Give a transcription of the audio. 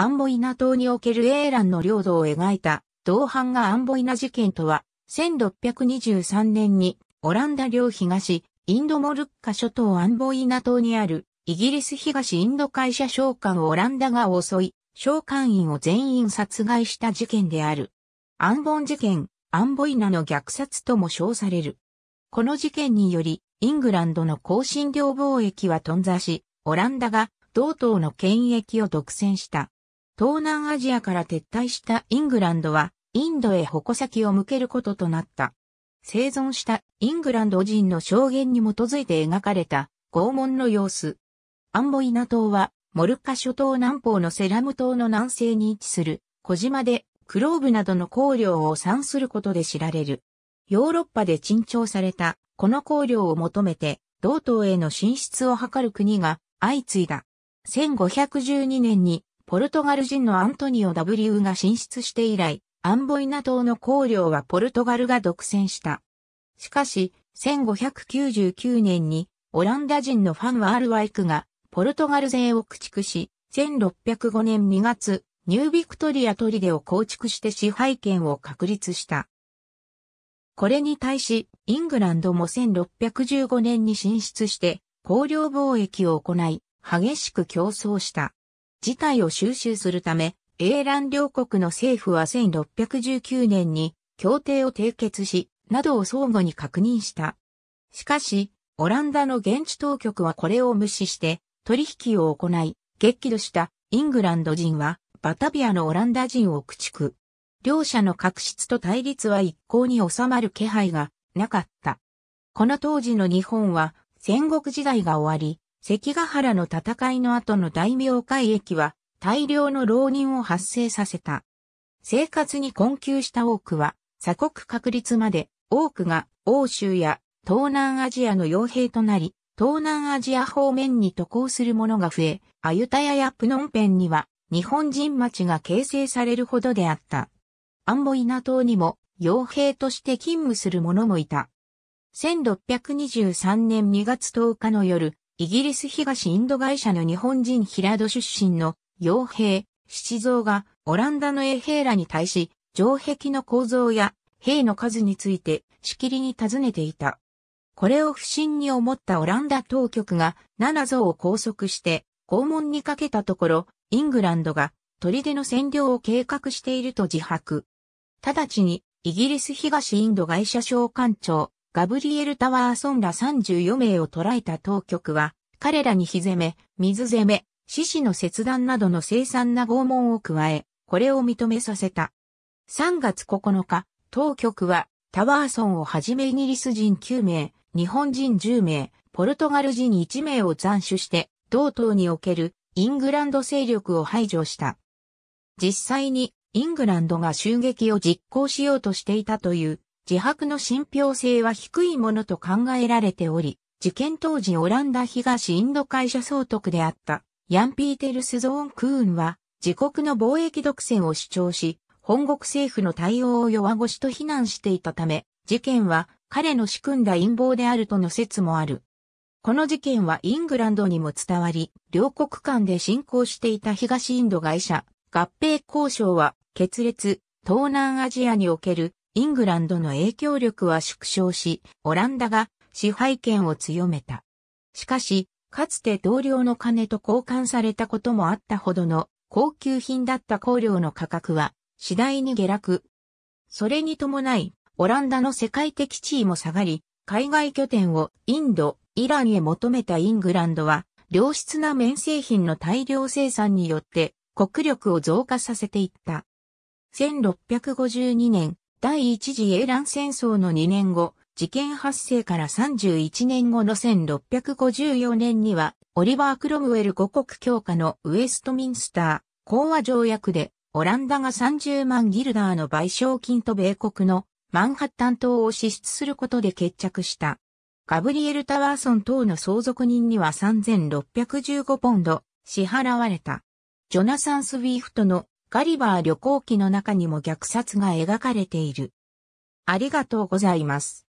アンボイナ島におけるエーランの領土を描いた、同伴がアンボイナ事件とは、1623年に、オランダ領東、インドモルッカ諸島アンボイナ島にある、イギリス東インド会社召喚をオランダが襲い、召喚員を全員殺害した事件である。アンボン事件、アンボイナの虐殺とも称される。この事件により、イングランドの香辛料貿易は頓挫し、オランダが同等の権益を独占した。東南アジアから撤退したイングランドは、インドへ矛先を向けることとなった。生存したイングランド人の証言に基づいて描かれた拷問の様子。アンボイナ島は、モルカ諸島南方のセラム島の南西に位置する小島で、クローブなどの香料を産することで知られる。ヨーロッパで珍重されたこの香料を求めて、同島への進出を図る国が相次いだ。1512年にポルトガル人のアントニオ W が進出して以来、アンボイナ島の公領はポルトガルが独占した。しかし、1599年にオランダ人のファン・ワールワイクがポルトガル勢を駆逐し、1605年2月、ニュービクトリアトリデを構築して支配権を確立した。これに対し、イングランドも1615年に進出して、公領貿易を行い、激しく競争した。事態を収集するため、英蘭両国の政府は1619年に協定を締結し、などを相互に確認した。しかし、オランダの現地当局はこれを無視して取引を行い、激怒したイングランド人はバタビアのオランダ人を駆逐。両者の確執と対立は一向に収まる気配がなかった。この当時の日本は戦国時代が終わり、関ヶ原の戦いの後の大名海駅は大量の浪人を発生させた。生活に困窮した多くは鎖国確立まで多くが欧州や東南アジアの傭兵となり、東南アジア方面に渡航する者が増え、アユタヤやプノンペンには日本人町が形成されるほどであった。アンボイナ島にも傭兵として勤務する者もいた。1623年2月10日の夜、イギリス東インド会社の日本人平戸出身の傭兵、七蔵がオランダの衛兵らに対し、城壁の構造や兵の数についてしきりに尋ねていた。これを不審に思ったオランダ当局が七蔵を拘束して拷問にかけたところ、イングランドが砦の占領を計画していると自白。直ちにイギリス東インド会社省官庁ガブリエル・タワーソンら34名を捕らえた当局は、彼らに火攻め、水攻め、獅子の切断などの凄惨な拷問を加え、これを認めさせた。3月9日、当局はタワーソンをはじめイギリス人9名、日本人10名、ポルトガル人1名を斬首して、同党におけるイングランド勢力を排除した。実際にイングランドが襲撃を実行しようとしていたという自白の信憑性は低いものと考えられており、事件当時オランダ東インド会社総督であったヤン・ピーテルス・ゾーン・クーンは自国の貿易独占を主張し、本国政府の対応を弱腰と非難していたため、事件は彼の仕組んだ陰謀であるとの説もある。この事件はイングランドにも伝わり、両国間で進行していた東インド会社、合併交渉は、決裂、東南アジアにおけるイングランドの影響力は縮小し、オランダが支配権を強めた。しかし、かつて同僚の金と交換されたこともあったほどの高級品だった香料の価格は次第に下落。それに伴い、オランダの世界的地位も下がり、海外拠点をインド、イランへ求めたイングランドは、良質な綿製品の大量生産によって国力を増加させていった。1652年、第一次英乱戦争の2年後、事件発生から31年後の1654年には、オリバー・クロムウェル五国強化のウェストミンスター講和条約で、オランダが30万ギルダーの賠償金と米国のマンハッタン島を支出することで決着した。ガブリエル・タワーソン等の相続人には3615ポンド支払われた。ジョナサン・スウィーフトのガリバー旅行記の中にも虐殺が描かれている。ありがとうございます。